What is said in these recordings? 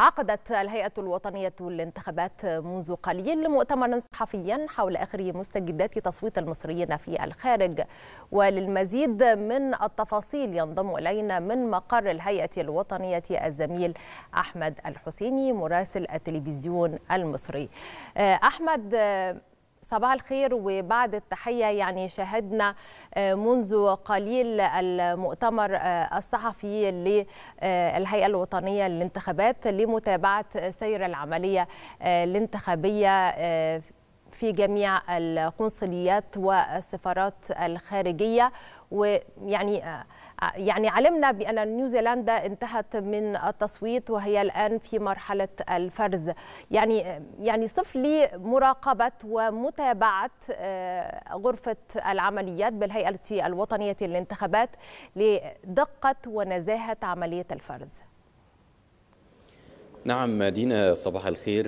عقدت الهيئة الوطنية للانتخابات منذ قليل مؤتمرا صحفيا حول آخر مستجدات تصويت المصريين في الخارج وللمزيد من التفاصيل ينضم إلينا من مقر الهيئة الوطنية الزميل أحمد الحسيني مراسل التلفزيون المصري آه، أحمد آه، صباح الخير وبعد التحية يعني شاهدنا آه، منذ قليل المؤتمر آه، الصحفي للهيئة آه، الوطنية للانتخابات لمتابعة سير العملية الانتخابية في جميع القنصليات والسفارات الخارجيه ويعني يعني علمنا بأن نيوزيلندا انتهت من التصويت وهي الآن في مرحلة الفرز يعني يعني صف لي مراقبة ومتابعة آه، غرفة العمليات بالهيئة الوطنية للانتخابات لدقة ونزاهة عملية الفرز نعم دينا صباح الخير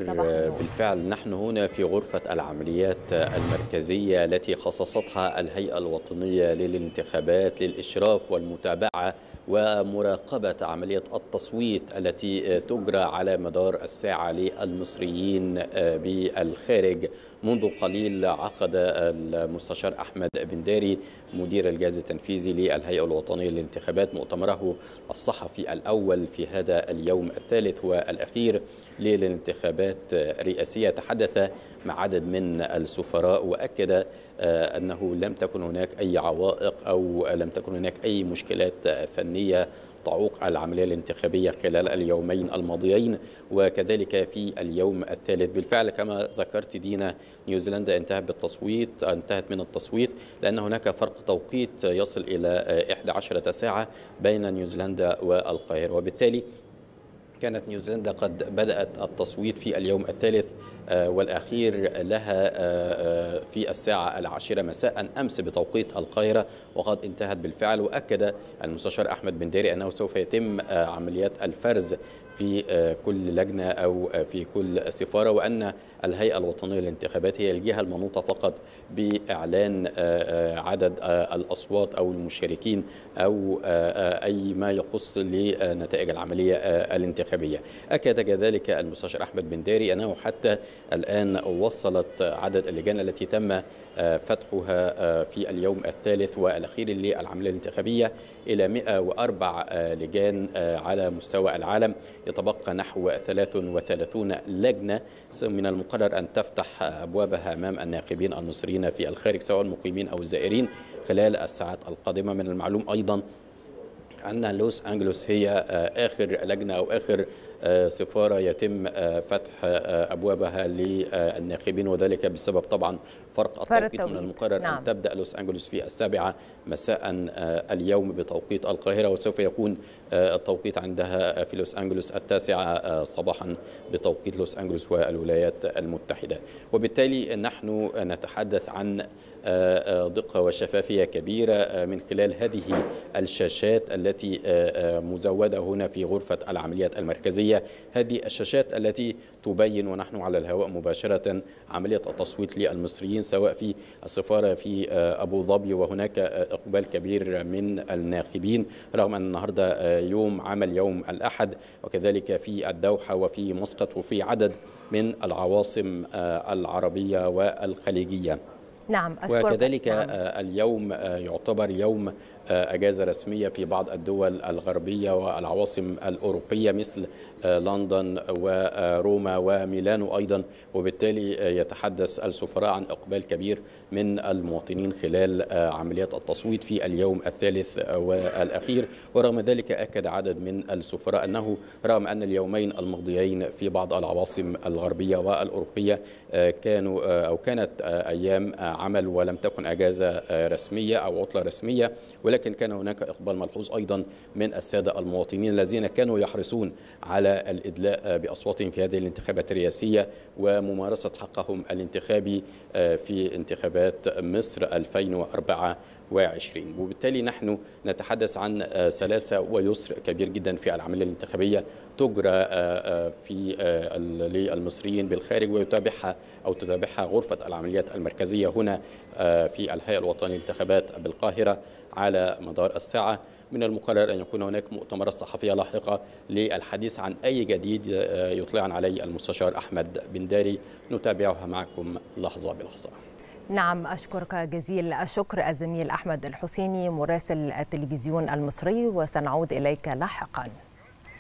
بالفعل نحن هنا في غرفة العمليات المركزية التي خصصتها الهيئة الوطنية للانتخابات للإشراف والمتابعة ومراقبة عملية التصويت التي تجرى على مدار الساعة للمصريين بالخارج منذ قليل عقد المستشار أحمد بن داري مدير الجهاز التنفيذي للهيئة الوطنية للانتخابات مؤتمره الصحفي الأول في هذا اليوم الثالث والأخير للانتخابات الرئاسية تحدث مع عدد من السفراء وأكد آه، أنه لم تكن هناك أي عوائق أو لم تكن هناك أي مشكلات فنية تعوق العملية الانتخابية خلال اليومين الماضيين وكذلك في اليوم الثالث بالفعل كما ذكرت دينا نيوزيلندا انتهت بالتصويت انتهت من التصويت لأن هناك فرق توقيت يصل إلى 11 ساعة بين نيوزيلندا والقاهرة وبالتالي كانت نيوزيلندا قد بدأت التصويت في اليوم الثالث آه، والأخير لها آه، آه، في الساعة العاشرة مساء أمس بتوقيت القاهرة وقد انتهت بالفعل وأكد المستشار أحمد بن داري أنه سوف يتم عمليات الفرز في آه, كل لجنة أو آه, في كل سفارة وأن الهيئة الوطنية للانتخابات هي الجهة المنوطة فقط بإعلان آه, عدد الأصوات أو المشاركين أو أي ما يخص لنتائج العملية الانتخابية أكد كذلك المستشار أحمد بن داري أنه حتى الآن وصلت عدد اللجان التي تم فتحها في اليوم الثالث والأخير للعملية الانتخابية إلى 104 لجان على مستوى العالم يتبقى نحو 33 لجنة من المقرر أن تفتح أبوابها أمام الناخبين المصريين في الخارج سواء المقيمين أو الزائرين خلال الساعات القادمة من المعلوم أيضا أن لوس أنجلوس هي آه، آخر لجنة أو آخر آه، سفاره يتم آه، فتح آه، ابوابها للناخبين وذلك بسبب طبعا فرق التوقيت من المقرر نعم. ان تبدا لوس انجلوس في السابعه مساء اليوم بتوقيت القاهره وسوف يكون التوقيت عندها في لوس انجلوس التاسعه صباحا بتوقيت لوس انجلوس والولايات المتحده وبالتالي نحن نتحدث عن آه، آه، دقة وشفافية كبيرة آه، من خلال هذه الشاشات التي مزودة هنا في غرفة العمليات المركزية هذه الشاشات التي تبين ونحن على الهواء مباشرة عملية التصويت للمصريين سواء في السفارة في أبو ظبي وهناك إقبال كبير من الناخبين رغم أن النهاردة يوم عمل يوم الأحد وكذلك في الدوحة وفي مسقط وفي عدد من العواصم العربية والخليجية نعم أشكرك وكذلك نعم. آه، اليوم آه، يعتبر يوم أجازة رسمية في بعض الدول الغربية والعواصم الأوروبية مثل آه، لندن وروما وميلانو أيضا وبالتالي آه، يتحدث السفراء عن إقبال كبير من المواطنين خلال آه، عمليات التصويت في اليوم الثالث والأخير ورغم ذلك أكد عدد من السفراء أنه رغم أن اليومين الماضيين في بعض العواصم الغربية والأوروبية كانوا أو كانت أيام عمل ولم تكن أجازة رسمية أو عطلة رسمية ولكن ولكن كان هناك إقبال ملحوظ أيضا من السادة المواطنين الذين كانوا يحرصون على الإدلاء بأصواتهم في هذه الانتخابات الرئاسية وممارسة حقهم الانتخابي آه، في انتخابات مصر 2004 وعشرين وبالتالي نحن نتحدث عن آه، سلاسة ويسر كبير جدا في العملية الانتخابية تجرى آه، في للمصريين بالخارج ويتابعها أو تتابعها غرفة العمليات المركزية هنا في الهيئة الوطنية للانتخابات بالقاهرة على مدار الساعة من المقرر أن يكون هناك مؤتمرات صحفية لاحقة للحديث عن أي جديد آه، يطلعن عليه المستشار أحمد بن داري نتابعها معكم لحظة بلحظة نعم أشكرك جزيل الشكر الزميل أحمد الحسيني مراسل التلفزيون المصري وسنعود إليك لاحقاً